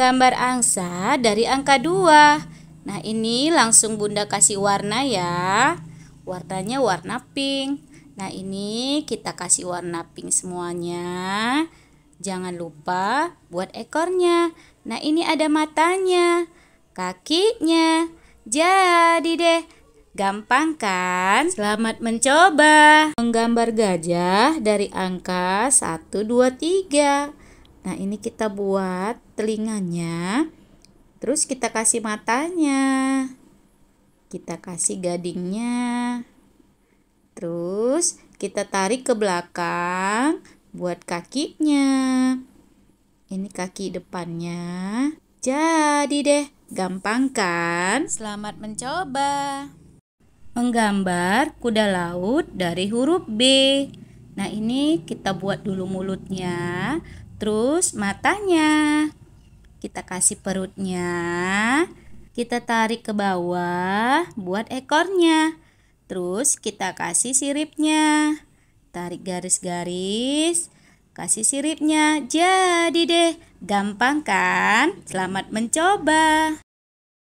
gambar angsa dari angka 2. Nah, ini langsung Bunda kasih warna ya. Warnanya warna pink. Nah, ini kita kasih warna pink semuanya. Jangan lupa buat ekornya. Nah, ini ada matanya, kakinya. Jadi deh, Gampang kan? Selamat mencoba. Menggambar gajah dari angka 1 2 3. Nah, ini kita buat telinganya. Terus kita kasih matanya. Kita kasih gadingnya. Terus kita tarik ke belakang buat kakinya. Ini kaki depannya. Jadi deh, gampang kan? Selamat mencoba. Menggambar kuda laut dari huruf B. Nah, ini kita buat dulu mulutnya, terus matanya. Kita kasih perutnya. Kita tarik ke bawah buat ekornya. Terus kita kasih siripnya. Tarik garis-garis, kasih siripnya. Jadi deh, gampang kan? Selamat mencoba.